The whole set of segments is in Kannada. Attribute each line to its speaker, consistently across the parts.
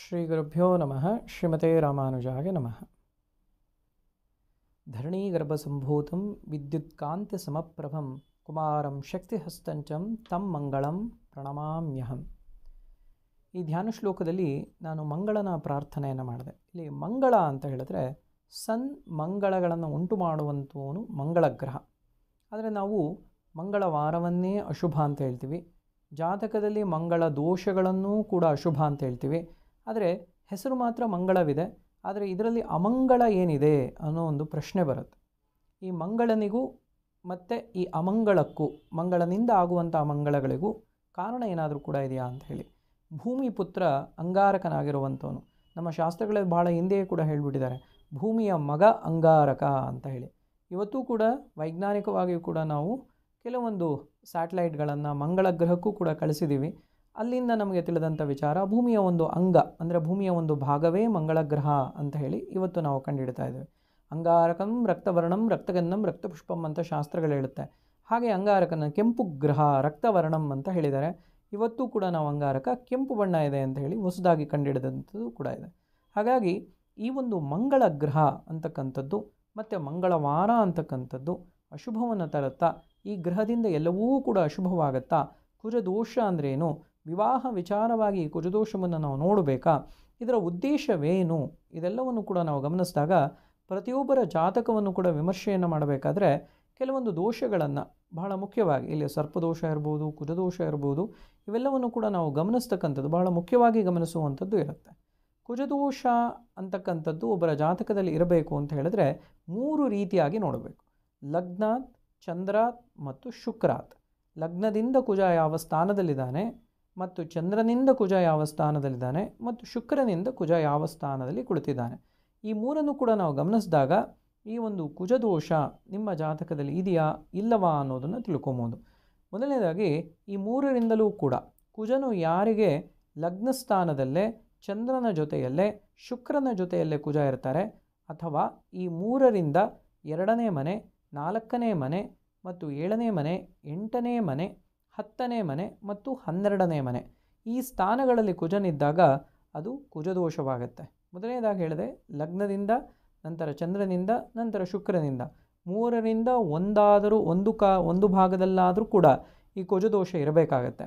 Speaker 1: ಶ್ರೀ ಗುರುಭ್ಯೋ ನಮಃ ಶ್ರೀಮತೆ ರಾಮಾನುಜಾಯ ನಮಃ ಧರಣೀಗರ್ಭಸಂಭೂತಂ ಸಮಪ್ರಭಂ ಕುಮಾರಂ ಶಕ್ತಿಹಸ್ತಂಚಂ ತಂ ಮಂಗಳಂ ಪ್ರಣಮಾಮ್ಯಹಂ ಈ ಧ್ಯಾನ ಶ್ಲೋಕದಲ್ಲಿ ನಾನು ಮಂಗಳನ ಪ್ರಾರ್ಥನೆಯನ್ನು ಮಾಡಿದೆ ಇಲ್ಲಿ ಮಂಗಳ ಅಂತ ಹೇಳಿದ್ರೆ ಸನ್ ಮಂಗಳಗಳನ್ನು ಉಂಟು ಮಾಡುವಂಥವನು ಮಂಗಳ ಗ್ರಹ ಆದರೆ ನಾವು ಮಂಗಳವಾರವನ್ನೇ ಅಶುಭ ಅಂತ ಹೇಳ್ತೀವಿ ಜಾತಕದಲ್ಲಿ ಮಂಗಳ ದೋಷಗಳನ್ನೂ ಕೂಡ ಅಶುಭ ಅಂತ ಹೇಳ್ತೀವಿ ಆದರೆ ಹೆಸರು ಮಾತ್ರ ಮಂಗಳವಿದೆ ಆದರೆ ಇದರಲ್ಲಿ ಅಮಂಗಳ ಏನಿದೆ ಅನ್ನೋ ಒಂದು ಪ್ರಶ್ನೆ ಬರುತ್ತೆ ಈ ಮಂಗಳನಿಗೂ ಮತ್ತು ಈ ಅಮಂಗಳಕ್ಕೂ ಮಂಗಳನಿಂದ ಆಗುವಂಥ ಅಮಂಗಳಗಳಿಗೂ ಕಾರಣ ಏನಾದರೂ ಕೂಡ ಇದೆಯಾ ಅಂತ ಹೇಳಿ ಭೂಮಿ ಪುತ್ರ ಅಂಗಾರಕನಾಗಿರುವಂಥವನು ನಮ್ಮ ಶಾಸ್ತ್ರಗಳಲ್ಲಿ ಭಾಳ ಹಿಂದೆಯೇ ಕೂಡ ಹೇಳಿಬಿಟ್ಟಿದ್ದಾರೆ ಭೂಮಿಯ ಮಗ ಅಂಗಾರಕ ಅಂತ ಹೇಳಿ ಇವತ್ತೂ ಕೂಡ ವೈಜ್ಞಾನಿಕವಾಗಿಯೂ ಕೂಡ ನಾವು ಕೆಲವೊಂದು ಸ್ಯಾಟಲೈಟ್ಗಳನ್ನು ಮಂಗಳ ಗ್ರಹಕ್ಕೂ ಕೂಡ ಕಳಿಸಿದ್ದೀವಿ ಅಲ್ಲಿಂದ ನಮಗೆ ತಿಳಿದಂಥ ವಿಚಾರ ಭೂಮಿಯ ಒಂದು ಅಂಗ ಅಂದರೆ ಭೂಮಿಯ ಒಂದು ಭಾಗವೇ ಮಂಗಳ ಗ್ರಹ ಅಂತ ಹೇಳಿ ಇವತ್ತು ನಾವು ಕಂಡುಹಿಡ್ತಾ ಇದ್ದೇವೆ ಅಂಗಾರಕಂ ರಕ್ತವರ್ಣಂ ರಕ್ತಗಂಧಂ ರಕ್ತಪುಷ್ಪಂ ಅಂತ ಶಾಸ್ತ್ರಗಳು ಹೇಳುತ್ತೆ ಹಾಗೆ ಅಂಗಾರಕನ ಕೆಂಪು ಗ್ರಹ ರಕ್ತವರ್ಣಂ ಅಂತ ಹೇಳಿದ್ದಾರೆ ಇವತ್ತು ಕೂಡ ನಾವು ಅಂಗಾರಕ ಕೆಂಪು ಬಣ್ಣ ಇದೆ ಅಂತ ಹೇಳಿ ಹೊಸದಾಗಿ ಕಂಡಿಡಿದಂಥದ್ದು ಕೂಡ ಇದೆ ಹಾಗಾಗಿ ಈ ಒಂದು ಮಂಗಳ ಗ್ರಹ ಅಂತಕ್ಕಂಥದ್ದು ಮತ್ತು ಮಂಗಳವಾರ ಅಂತಕ್ಕಂಥದ್ದು ಅಶುಭವನ್ನು ತರುತ್ತಾ ಈ ಗ್ರಹದಿಂದ ಎಲ್ಲವೂ ಕೂಡ ಅಶುಭವಾಗುತ್ತಾ ಕುಜದೋಷ ಅಂದ್ರೇನು ವಿವಾಹ ವಿಚಾರವಾಗಿ ಕುಜದೋಷವನ್ನು ನಾವು ನೋಡಬೇಕಾ ಇದರ ಉದ್ದೇಶವೇನು ಇದೆಲ್ಲವನ್ನು ಕೂಡ ನಾವು ಗಮನಿಸಿದಾಗ ಪ್ರತಿಯೊಬ್ಬರ ಜಾತಕವನ್ನು ಕೂಡ ವಿಮರ್ಶೆಯನ್ನು ಮಾಡಬೇಕಾದ್ರೆ ಕೆಲವೊಂದು ದೋಷಗಳನ್ನು ಬಹಳ ಮುಖ್ಯವಾಗಿ ಇಲ್ಲಿ ಸರ್ಪದೋಷ ಇರ್ಬೋದು ಕುಜದೋಷ ಇರ್ಬೋದು ಇವೆಲ್ಲವನ್ನು ಕೂಡ ನಾವು ಗಮನಿಸ್ತಕ್ಕಂಥದ್ದು ಬಹಳ ಮುಖ್ಯವಾಗಿ ಗಮನಿಸುವಂಥದ್ದು ಇರುತ್ತೆ ಕುಜದೋಷ ಅಂತಕ್ಕಂಥದ್ದು ಒಬ್ಬರ ಜಾತಕದಲ್ಲಿ ಇರಬೇಕು ಅಂತ ಹೇಳಿದ್ರೆ ಮೂರು ರೀತಿಯಾಗಿ ನೋಡಬೇಕು ಲಗ್ನಾತ್ ಚಂದ್ರಾತ್ ಮತ್ತು ಶುಕ್ರಾತ್ ಲಗ್ನದಿಂದ ಕುಜ ಯಾವ ಸ್ಥಾನದಲ್ಲಿದ್ದಾನೆ ಮತ್ತು ಚಂದ್ರನಿಂದ ಕುಜ ಯಾವ ಸ್ಥಾನದಲ್ಲಿದ್ದಾನೆ ಮತ್ತು ಶುಕ್ರನಿಂದ ಕುಜ ಯಾವ ಸ್ಥಾನದಲ್ಲಿ ಕುಳಿತಿದ್ದಾನೆ ಈ ಮೂರನ್ನು ಕೂಡ ನಾವು ಗಮನಿಸಿದಾಗ ಈ ಒಂದು ಕುಜದೋಷ ನಿಮ್ಮ ಜಾತಕದಲ್ಲಿ ಇದೆಯಾ ಇಲ್ಲವಾ ಅನ್ನೋದನ್ನು ತಿಳ್ಕೊಬೋದು ಮೊದಲನೇದಾಗಿ ಈ ಮೂರರಿಂದಲೂ ಕೂಡ ಕುಜನು ಯಾರಿಗೆ ಲಗ್ನ ಸ್ಥಾನದಲ್ಲೇ ಚಂದ್ರನ ಜೊತೆಯಲ್ಲೇ ಶುಕ್ರನ ಜೊತೆಯಲ್ಲೇ ಕುಜ ಇರ್ತಾರೆ ಅಥವಾ ಈ ಮೂರರಿಂದ ಎರಡನೇ ಮನೆ ನಾಲ್ಕನೇ ಮನೆ ಮತ್ತು ಏಳನೇ ಮನೆ ಎಂಟನೇ ಮನೆ ಹತ್ತನೇ ಮನೆ ಮತ್ತು ಹನ್ನೆರಡನೇ ಮನೆ ಈ ಸ್ಥಾನಗಳಲ್ಲಿ ಕುಜನಿದ್ದಾಗ ಅದು ಕುಜದೋಷವಾಗುತ್ತೆ ಮೊದಲನೇದಾಗಿ ಹೇಳಿದೆ ಲಗ್ನದಿಂದ ನಂತರ ಚಂದ್ರನಿಂದ ನಂತರ ಶುಕ್ರನಿಂದ ಮೂರರಿಂದ ಒಂದಾದರೂ ಒಂದು ಕಾ ಒಂದು ಭಾಗದಲ್ಲಾದರೂ ಕೂಡ ಈ ಕುಜದೋಷ ಇರಬೇಕಾಗತ್ತೆ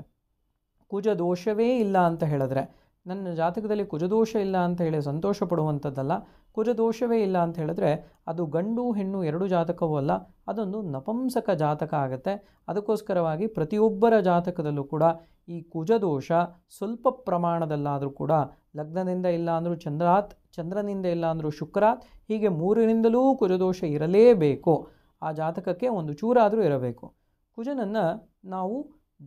Speaker 1: ಕುಜದೋಷವೇ ಇಲ್ಲ ಅಂತ ಹೇಳಿದ್ರೆ ನನ್ನ ಜಾತಕದಲ್ಲಿ ಕುಜದೋಷ ಇಲ್ಲ ಅಂತ ಹೇಳಿ ಸಂತೋಷ ಪಡುವಂಥದ್ದಲ್ಲ ಕುಜದೋಷವೇ ಇಲ್ಲ ಅಂತ ಹೇಳಿದ್ರೆ ಅದು ಗಂಡು ಹೆಣ್ಣು ಎರಡು ಜಾತಕವೂ ಅಲ್ಲ ಅದೊಂದು ನಪಂಸಕ ಜಾತಕ ಆಗುತ್ತೆ ಅದಕ್ಕೋಸ್ಕರವಾಗಿ ಪ್ರತಿಯೊಬ್ಬರ ಜಾತಕದಲ್ಲೂ ಕೂಡ ಈ ಕುಜದೋಷ ಸ್ವಲ್ಪ ಪ್ರಮಾಣದಲ್ಲಾದರೂ ಕೂಡ ಲಗ್ನದಿಂದ ಇಲ್ಲ ಅಂದರೂ ಚಂದ್ರಾತ್ ಚಂದ್ರನಿಂದ ಇಲ್ಲ ಅಂದರೂ ಶುಕ್ರಾತ್ ಹೀಗೆ ಮೂರಿನಿಂದಲೂ ಕುಜದೋಷ ಇರಲೇಬೇಕು ಆ ಜಾತಕಕ್ಕೆ ಒಂದು ಚೂರಾದರೂ ಇರಬೇಕು ಕುಜನನ್ನು ನಾವು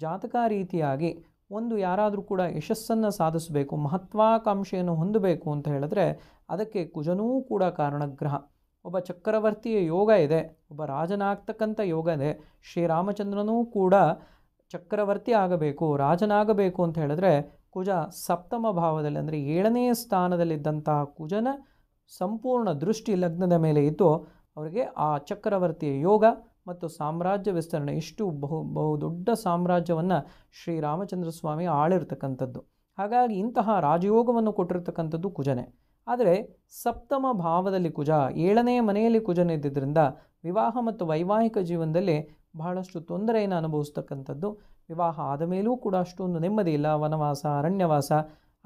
Speaker 1: ಜಾತಕ ರೀತಿಯಾಗಿ ಒಂದು ಯಾರಾದರೂ ಕೂಡ ಯಶಸ್ಸನ್ನು ಸಾಧಿಸಬೇಕು ಮಹತ್ವಾಕಾಂಕ್ಷೆಯನ್ನು ಹೊಂದಬೇಕು ಅಂತ ಹೇಳಿದ್ರೆ ಅದಕ್ಕೆ ಕುಜನೂ ಕೂಡ ಕಾರಣಗ್ರಹ ಒಬ್ಬ ಚಕ್ರವರ್ತಿಯ ಯೋಗ ಇದೆ ಒಬ್ಬ ರಾಜನಾಗ್ತಕ್ಕಂಥ ಯೋಗ ಇದೆ ಶ್ರೀರಾಮಚಂದ್ರನೂ ಕೂಡ ಚಕ್ರವರ್ತಿ ಆಗಬೇಕು ರಾಜನಾಗಬೇಕು ಅಂತ ಹೇಳಿದ್ರೆ ಕುಜ ಸಪ್ತಮ ಭಾವದಲ್ಲಿ ಅಂದರೆ ಏಳನೇ ಸ್ಥಾನದಲ್ಲಿದ್ದಂತಹ ಕುಜನ ಸಂಪೂರ್ಣ ದೃಷ್ಟಿ ಲಗ್ನದ ಮೇಲೆ ಇದ್ದು ಅವರಿಗೆ ಆ ಚಕ್ರವರ್ತಿಯ ಯೋಗ ಮತ್ತು ಸಾಮ್ರಾಜ್ಯ ವಿಸ್ತರಣೆ ಇಷ್ಟು ಬಹು ಬಹುದೊಡ್ಡ ಸಾಮ್ರಾಜ್ಯವನ್ನು ಶ್ರೀರಾಮಚಂದ್ರ ಸ್ವಾಮಿ ಆಳಿರ್ತಕ್ಕಂಥದ್ದು ಹಾಗಾಗಿ ಇಂತಹ ರಾಜಯೋಗವನ್ನು ಕೊಟ್ಟಿರ್ತಕ್ಕಂಥದ್ದು ಕುಜನೆ ಆದರೆ ಸಪ್ತಮ ಭಾವದಲ್ಲಿ ಕುಜ ಏಳನೇ ಮನೆಯಲ್ಲಿ ಇದ್ದಿದ್ದರಿಂದ ವಿವಾಹ ಮತ್ತು ವೈವಾಹಿಕ ಜೀವನದಲ್ಲಿ ಬಹಳಷ್ಟು ತೊಂದರೆಯನ್ನು ಅನುಭವಿಸ್ತಕ್ಕಂಥದ್ದು ವಿವಾಹ ಆದ ಮೇಲೂ ಕೂಡ ಅಷ್ಟೊಂದು ನೆಮ್ಮದಿ ಇಲ್ಲ ವನವಾಸ ಅರಣ್ಯವಾಸ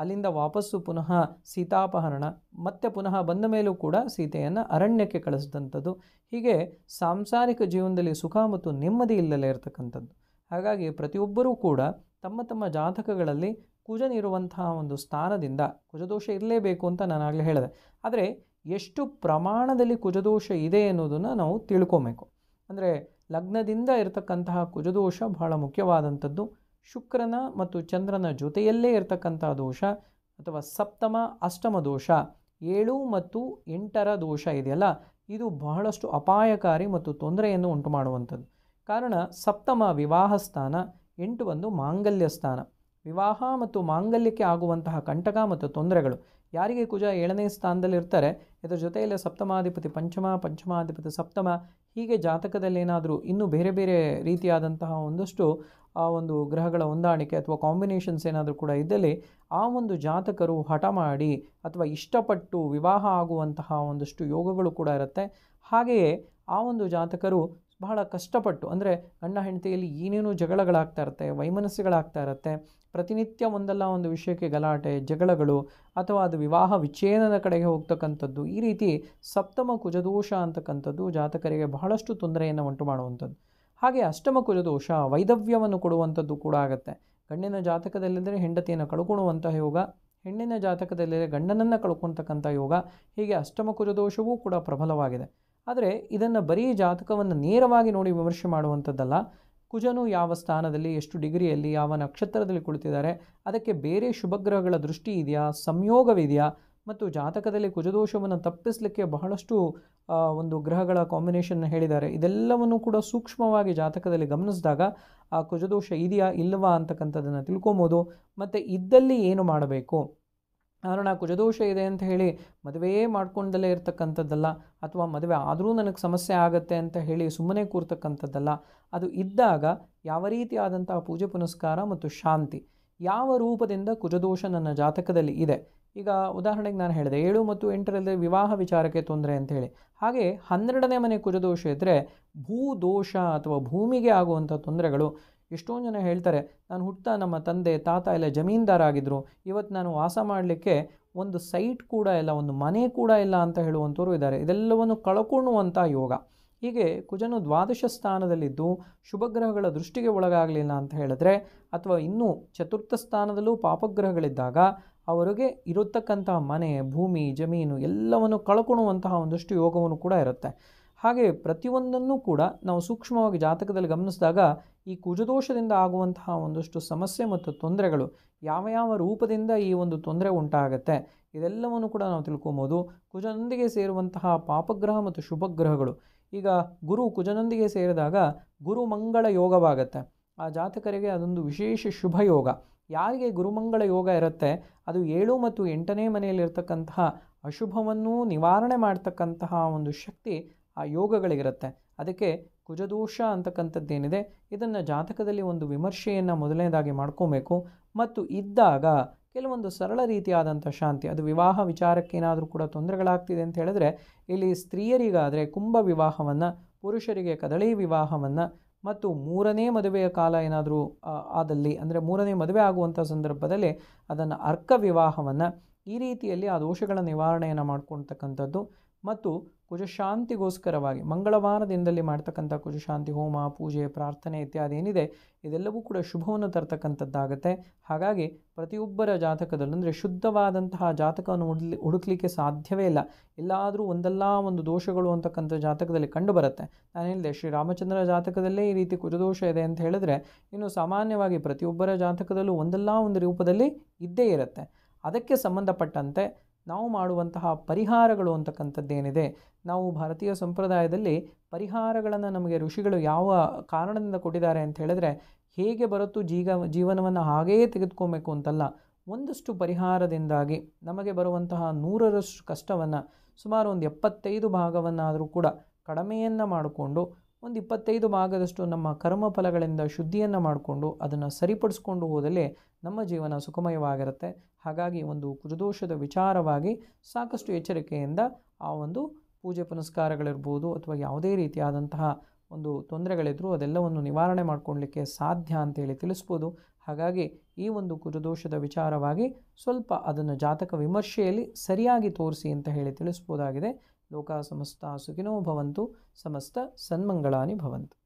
Speaker 1: ಅಲ್ಲಿಂದ ವಾಪಸ್ಸು ಪುನಃ ಸೀತಾಪಹರಣ ಮತ್ತೆ ಪುನಃ ಬಂದ ಮೇಲೂ ಕೂಡ ಸೀತೆಯನ್ನು ಅರಣ್ಯಕ್ಕೆ ಕಳಿಸಿದಂಥದ್ದು ಹೀಗೆ ಸಾಂಸಾರಿಕ ಜೀವನದಲ್ಲಿ ಸುಖ ಮತ್ತು ನೆಮ್ಮದಿ ಇಲ್ಲಲೇ ಇರತಕ್ಕಂಥದ್ದು ಹಾಗಾಗಿ ಪ್ರತಿಯೊಬ್ಬರೂ ಕೂಡ ತಮ್ಮ ತಮ್ಮ ಜಾತಕಗಳಲ್ಲಿ ಕುಜನಿರುವಂತಹ ಒಂದು ಸ್ಥಾನದಿಂದ ಕುಜದೋಷ ಇರಲೇಬೇಕು ಅಂತ ನಾನು ಆಗಲೇ ಹೇಳಿದೆ ಆದರೆ ಎಷ್ಟು ಪ್ರಮಾಣದಲ್ಲಿ ಕುಜದೋಷ ಇದೆ ಅನ್ನೋದನ್ನು ನಾವು ತಿಳ್ಕೊಬೇಕು ಅಂದರೆ ಲಗ್ನದಿಂದ ಇರತಕ್ಕಂತಹ ಕುಜದೋಷ ಬಹಳ ಮುಖ್ಯವಾದಂಥದ್ದು ಶುಕ್ರನ ಮತ್ತು ಚಂದ್ರನ ಜೊತೆಯಲ್ಲೇ ಇರತಕ್ಕಂಥ ದೋಷ ಅಥವಾ ಸಪ್ತಮ ಅಷ್ಟಮ ದೋಷ ಏಳು ಮತ್ತು ಎಂಟರ ದೋಷ ಇದೆಯಲ್ಲ ಇದು ಬಹಳಷ್ಟು ಅಪಾಯಕಾರಿ ಮತ್ತು ತೊಂದರೆಯನ್ನು ಉಂಟು ಮಾಡುವಂಥದ್ದು ಕಾರಣ ಸಪ್ತಮ ವಿವಾಹ ಸ್ಥಾನ ಎಂಟು ಒಂದು ಮಾಂಗಲ್ಯ ಸ್ಥಾನ ವಿವಾಹ ಮತ್ತು ಮಾಂಗಲ್ಯಕ್ಕೆ ಆಗುವಂತಹ ಕಂಟಕ ಮತ್ತು ತೊಂದರೆಗಳು ಯಾರಿಗೆ ಕುಜ ಏಳನೇ ಸ್ಥಾನದಲ್ಲಿ ಇದರ ಜೊತೆಯಲ್ಲೇ ಸಪ್ತಮಾಧಿಪತಿ ಪಂಚಮ ಪಂಚಮಾಧಿಪತಿ ಸಪ್ತಮ ಹೀಗೆ ಜಾತಕದಲ್ಲಿ ಏನಾದರೂ ಇನ್ನೂ ಬೇರೆ ಬೇರೆ ರೀತಿಯಾದಂತಹ ಒಂದಷ್ಟು ಆ ಒಂದು ಗ್ರಹಗಳ ಹೊಂದಾಣಿಕೆ ಅಥವಾ ಕಾಂಬಿನೇಷನ್ಸ್ ಏನಾದರೂ ಕೂಡ ಇದ್ದಲ್ಲಿ ಆ ಒಂದು ಜಾತಕರು ಹಠ ಮಾಡಿ ಅಥವಾ ಇಷ್ಟಪಟ್ಟು ವಿವಾಹ ಆಗುವಂತಹ ಒಂದಷ್ಟು ಯೋಗಗಳು ಕೂಡ ಇರುತ್ತೆ ಹಾಗೆಯೇ ಆ ಒಂದು ಜಾತಕರು ಬಹಳ ಕಷ್ಟಪಟ್ಟು ಅಂದರೆ ಗಂಡ ಹೆಂಡತಿಯಲ್ಲಿ ಏನೇನು ಜಗಳಗಳಾಗ್ತಾ ಇರುತ್ತೆ ವೈಮನಸ್ಸುಗಳಾಗ್ತಾ ಇರುತ್ತೆ ಪ್ರತಿನಿತ್ಯ ಒಂದಲ್ಲ ಒಂದು ವಿಷಯಕ್ಕೆ ಗಲಾಟೆ ಜಗಳಗಳು ಅಥವಾ ಅದು ವಿವಾಹ ವಿಚ್ಛೇದನದ ಕಡೆಗೆ ಹೋಗ್ತಕ್ಕಂಥದ್ದು ಈ ರೀತಿ ಸಪ್ತಮ ಕುಜದೋಷ ಅಂತಕ್ಕಂಥದ್ದು ಜಾತಕರಿಗೆ ಬಹಳಷ್ಟು ತೊಂದರೆಯನ್ನು ಉಂಟು ಮಾಡುವಂಥದ್ದು ಹಾಗೆ ಅಷ್ಟಮ ಕುಜದೋಷ ವೈದವ್ಯವನ್ನು ಕೊಡುವಂಥದ್ದು ಕೂಡ ಆಗುತ್ತೆ ಗಂಡಿನ ಜಾತಕದಲ್ಲಿದ್ದರೆ ಹೆಂಡತಿಯನ್ನು ಕಳ್ಕೊಳ್ಳುವಂತಹ ಯೋಗ ಹೆಣ್ಣಿನ ಜಾತಕದಲ್ಲಿದ್ದರೆ ಗಂಡನನ್ನು ಕಳ್ಕೊಳ್ತಕ್ಕಂಥ ಯೋಗ ಹೀಗೆ ಅಷ್ಟಮ ಕುಜದೋಷವೂ ಕೂಡ ಪ್ರಬಲವಾಗಿದೆ ಆದರೆ ಇದನ್ನು ಬರೀ ಜಾತಕವನ್ನು ನೇರವಾಗಿ ನೋಡಿ ವಿಮರ್ಶೆ ಮಾಡುವಂಥದ್ದಲ್ಲ ಕುಜನು ಯಾವ ಸ್ಥಾನದಲ್ಲಿ ಎಷ್ಟು ಡಿಗ್ರಿಯಲ್ಲಿ ಯಾವ ನಕ್ಷತ್ರದಲ್ಲಿ ಕುಳಿತಿದ್ದಾರೆ ಅದಕ್ಕೆ ಬೇರೆ ಶುಭಗ್ರಹಗಳ ದೃಷ್ಟಿ ಇದೆಯಾ ಸಂಯೋಗವಿದೆಯಾ ಮತ್ತು ಜಾತಕದಲ್ಲಿ ಕುಜದೋಷವನ್ನು ತಪ್ಪಿಸಲಿಕ್ಕೆ ಬಹಳಷ್ಟು ಒಂದು ಗ್ರಹಗಳ ಕಾಂಬಿನೇಷನ್ ಹೇಳಿದ್ದಾರೆ ಇದೆಲ್ಲವನ್ನು ಕೂಡ ಸೂಕ್ಷ್ಮವಾಗಿ ಜಾತಕದಲ್ಲಿ ಗಮನಿಸಿದಾಗ ಆ ಕುಜದೋಷ ಇದೆಯಾ ಇಲ್ಲವಾ ಅಂತಕ್ಕಂಥದ್ದನ್ನು ತಿಳ್ಕೊಬೋದು ಮತ್ತು ಇದ್ದಲ್ಲಿ ಏನು ಮಾಡಬೇಕು ಕಾರಣ ಕುಜದೋಷ ಇದೆ ಅಂತ ಹೇಳಿ ಮದುವೆಯೇ ಮಾಡ್ಕೊಂಡಲ್ಲೇ ಇರ್ತಕ್ಕಂಥದ್ದಲ್ಲ ಅಥವಾ ಮದುವೆ ಆದರೂ ನನಗೆ ಸಮಸ್ಯೆ ಆಗುತ್ತೆ ಅಂತ ಹೇಳಿ ಸುಮ್ಮನೆ ಕೂರ್ತಕ್ಕಂಥದ್ದಲ್ಲ ಅದು ಇದ್ದಾಗ ಯಾವ ರೀತಿಯಾದಂತಹ ಪೂಜೆ ಪುನಸ್ಕಾರ ಮತ್ತು ಶಾಂತಿ ಯಾವ ರೂಪದಿಂದ ಕುಜದೋಷ ನನ್ನ ಜಾತಕದಲ್ಲಿ ಇದೆ ಈಗ ಉದಾಹರಣೆಗೆ ನಾನು ಹೇಳಿದೆ ಏಳು ಮತ್ತು ಎಂಟರಲ್ಲಿ ವಿವಾಹ ವಿಚಾರಕ್ಕೆ ತೊಂದರೆ ಅಂತ ಹೇಳಿ ಹಾಗೆ ಹನ್ನೆರಡನೇ ಮನೆ ಕುಜದೋಷ ಇದ್ದರೆ ಭೂದೋಷ ಅಥವಾ ಭೂಮಿಗೆ ಆಗುವಂಥ ತೊಂದರೆಗಳು ಎಷ್ಟೋ ಜನ ಹೇಳ್ತಾರೆ ನಾನು ಹುಟ್ತಾ ನಮ್ಮ ತಂದೆ ತಾತ ಎಲ್ಲ ಜಮೀನ್ದಾರಾಗಿದ್ದರು ಇವತ್ತು ನಾನು ವಾಸ ಮಾಡಲಿಕ್ಕೆ ಒಂದು ಸೈಟ್ ಕೂಡ ಇಲ್ಲ ಒಂದು ಮನೆ ಕೂಡ ಇಲ್ಲ ಅಂತ ಹೇಳುವಂಥವ್ರು ಇದ್ದಾರೆ ಇದೆಲ್ಲವನ್ನು ಕಳ್ಕೊಳ್ಳುವಂಥ ಯೋಗ ಹೀಗೆ ಕುಜನು ದ್ವಾದಶ ಸ್ಥಾನದಲ್ಲಿದ್ದು ಶುಭಗ್ರಹಗಳ ದೃಷ್ಟಿಗೆ ಒಳಗಾಗಲಿಲ್ಲ ಅಂತ ಹೇಳಿದ್ರೆ ಅಥವಾ ಇನ್ನೂ ಚತುರ್ಥ ಸ್ಥಾನದಲ್ಲೂ ಪಾಪಗ್ರಹಗಳಿದ್ದಾಗ ಅವರಿಗೆ ಇರತಕ್ಕಂತಹ ಮನೆ ಭೂಮಿ ಜಮೀನು ಎಲ್ಲವನ್ನು ಕಳ್ಕೊಳ್ಳುವಂತಹ ಒಂದಷ್ಟು ಯೋಗವನ್ನು ಕೂಡ ಇರುತ್ತೆ ಹಾಗೆ ಪ್ರತಿಯೊಂದನ್ನು ಕೂಡ ನಾವು ಸೂಕ್ಷ್ಮವಾಗಿ ಜಾತಕದಲ್ಲಿ ಗಮನಿಸಿದಾಗ ಈ ಕುಜದೋಷದಿಂದ ಆಗುವಂತಹ ಒಂದಷ್ಟು ಸಮಸ್ಯೆ ಮತ್ತು ತೊಂದರೆಗಳು ಯಾವ ಯಾವ ರೂಪದಿಂದ ಈ ಒಂದು ತೊಂದರೆ ಉಂಟಾಗತ್ತೆ ಇದೆಲ್ಲವನ್ನು ಕೂಡ ನಾವು ತಿಳ್ಕೊಬೋದು ಕುಜನೊಂದಿಗೆ ಸೇರುವಂತಹ ಪಾಪಗ್ರಹ ಮತ್ತು ಶುಭಗ್ರಹಗಳು ಈಗ ಗುರು ಕುಜನೊಂದಿಗೆ ಸೇರಿದಾಗ ಗುರು ಮಂಗಳ ಯೋಗವಾಗತ್ತೆ ಆ ಜಾತಕರಿಗೆ ಅದೊಂದು ವಿಶೇಷ ಶುಭ ಯೋಗ ಯಾರಿಗೆ ಗುರುಮಂಗಳ ಯೋಗ ಇರುತ್ತೆ ಅದು ಏಳು ಮತ್ತು ಎಂಟನೇ ಮನೆಯಲ್ಲಿರ್ತಕ್ಕಂತಹ ಅಶುಭವನ್ನು ನಿವಾರಣೆ ಮಾಡ್ತಕ್ಕಂತಹ ಒಂದು ಶಕ್ತಿ ಆ ಯೋಗಗಳಿರುತ್ತೆ ಅದಕ್ಕೆ ಕುಜದೋಷ ಅಂತಕ್ಕಂಥದ್ದೇನಿದೆ ಇದನ್ನು ಜಾತಕದಲ್ಲಿ ಒಂದು ವಿಮರ್ಶೆಯನ್ನು ಮೊದಲನೇದಾಗಿ ಮಾಡ್ಕೋಬೇಕು ಮತ್ತು ಇದ್ದಾಗ ಕೆಲವೊಂದು ಸರಳ ರೀತಿಯಾದಂಥ ಶಾಂತಿ ಅದು ವಿವಾಹ ವಿಚಾರಕ್ಕೆ ಏನಾದರೂ ಕೂಡ ತೊಂದರೆಗಳಾಗ್ತಿದೆ ಅಂತ ಹೇಳಿದ್ರೆ ಇಲ್ಲಿ ಸ್ತ್ರೀಯರಿಗಾದರೆ ಕುಂಭ ವಿವಾಹವನ್ನು ಪುರುಷರಿಗೆ ಕದಳಿ ವಿವಾಹವನ್ನು ಮತ್ತು ಮೂರನೇ ಮದುವೆಯ ಕಾಲ ಏನಾದರೂ ಆದಲ್ಲಿ ಅಂದರೆ ಮೂರನೇ ಮದುವೆ ಆಗುವಂಥ ಸಂದರ್ಭದಲ್ಲಿ ಅದನ್ನು ಅರ್ಕ ವಿವಾಹವನ್ನು ಈ ರೀತಿಯಲ್ಲಿ ಆ ದೋಷಗಳ ನಿವಾರಣೆಯನ್ನು ಮಾಡ್ಕೊಳ್ತಕ್ಕಂಥದ್ದು ಮತ್ತು ಕುಜಶಾಂತಿಗೋಸ್ಕರವಾಗಿ ಮಂಗಳವಾರ ದಿನದಲ್ಲಿ ಮಾಡ್ತಕ್ಕಂಥ ಕುಜಶಾಂತಿ ಹೋಮ ಪೂಜೆ ಪ್ರಾರ್ಥನೆ ಇತ್ಯಾದಿ ಏನಿದೆ ಇದೆಲ್ಲವೂ ಕೂಡ ಶುಭವನ್ನು ತರ್ತಕ್ಕಂಥದ್ದಾಗುತ್ತೆ ಹಾಗಾಗಿ ಪ್ರತಿಯೊಬ್ಬರ ಜಾತಕದಲ್ಲೂ ಅಂದರೆ ಶುದ್ಧವಾದಂತಹ ಜಾತಕವನ್ನು ಹುಡ್ಲಿ ಹುಡುಕ್ಲಿಕ್ಕೆ ಸಾಧ್ಯವೇ ಇಲ್ಲ ಎಲ್ಲಾದರೂ ಒಂದಲ್ಲ ಒಂದು ದೋಷಗಳು ಅಂತಕ್ಕಂಥ ಜಾತಕದಲ್ಲಿ ಕಂಡುಬರುತ್ತೆ ನಾನು ಹೇಳಿದೆ ಶ್ರೀರಾಮಚಂದ್ರ ಜಾತಕದಲ್ಲೇ ಈ ರೀತಿ ಕುಜದೋಷ ಇದೆ ಅಂತ ಹೇಳಿದ್ರೆ ಇನ್ನು ಸಾಮಾನ್ಯವಾಗಿ ಪ್ರತಿಯೊಬ್ಬರ ಜಾತಕದಲ್ಲೂ ಒಂದಲ್ಲ ಒಂದು ರೂಪದಲ್ಲಿ ಇದ್ದೇ ಇರುತ್ತೆ ಅದಕ್ಕೆ ಸಂಬಂಧಪಟ್ಟಂತೆ ನಾವು ಮಾಡುವಂತಹ ಪರಿಹಾರಗಳು ಅಂತಕ್ಕಂಥದ್ದೇನಿದೆ ನಾವು ಭಾರತೀಯ ಸಂಪ್ರದಾಯದಲ್ಲಿ ಪರಿಹಾರಗಳನ್ನು ನಮಗೆ ಋಷಿಗಳು ಯಾವ ಕಾರಣದಿಂದ ಕೊಟ್ಟಿದ್ದಾರೆ ಅಂತ ಹೇಳಿದ್ರೆ ಹೇಗೆ ಬರುತ್ತೋ ಜೀಗ ಜೀವನವನ್ನು ಹಾಗೆಯೇ ತೆಗೆದುಕೊಬೇಕು ಅಂತಲ್ಲ ಒಂದಷ್ಟು ಪರಿಹಾರದಿಂದಾಗಿ ನಮಗೆ ಬರುವಂತಹ ನೂರರಷ್ಟು ಕಷ್ಟವನ್ನು ಸುಮಾರು ಒಂದು ಎಪ್ಪತ್ತೈದು ಭಾಗವನ್ನಾದರೂ ಕೂಡ ಕಡಿಮೆಯನ್ನು ಮಾಡಿಕೊಂಡು ಒಂದು ಇಪ್ಪತ್ತೈದು ಭಾಗದಷ್ಟು ನಮ್ಮ ಕರ್ಮ ಫಲಗಳಿಂದ ಶುದ್ಧಿಯನ್ನು ಮಾಡಿಕೊಂಡು ಅದನ್ನು ಸರಿಪಡಿಸ್ಕೊಂಡು ಹೋದಲ್ಲಿ ನಮ್ಮ ಜೀವನ ಸುಖಮಯವಾಗಿರುತ್ತೆ ಹಾಗಾಗಿ ಒಂದು ಕುಜದೋಷದ ವಿಚಾರವಾಗಿ ಸಾಕಷ್ಟು ಎಚ್ಚರಿಕೆಯಿಂದ ಆ ಒಂದು ಪೂಜೆ ಪುನಸ್ಕಾರಗಳಿರ್ಬೋದು ಅಥವಾ ಯಾವುದೇ ರೀತಿಯಾದಂತಹ ಒಂದು ತೊಂದರೆಗಳಿದ್ದರೂ ಅದೆಲ್ಲವನ್ನು ನಿವಾರಣೆ ಮಾಡಿಕೊಳ್ಳಲಿಕ್ಕೆ ಸಾಧ್ಯ ಅಂತೇಳಿ ತಿಳಿಸ್ಬೋದು ಹಾಗಾಗಿ ಈ ಒಂದು ಕುಜದೋಷದ ವಿಚಾರವಾಗಿ ಸ್ವಲ್ಪ ಅದನ್ನು ಜಾತಕ ವಿಮರ್ಶೆಯಲ್ಲಿ ಸರಿಯಾಗಿ ತೋರಿಸಿ ಅಂತ ಹೇಳಿ ತಿಳಿಸ್ಬೋದಾಗಿದೆ लोकाः समस्ताः सुखिनो भवन्तु समस्तसन्मङ्गलानि भवन्तु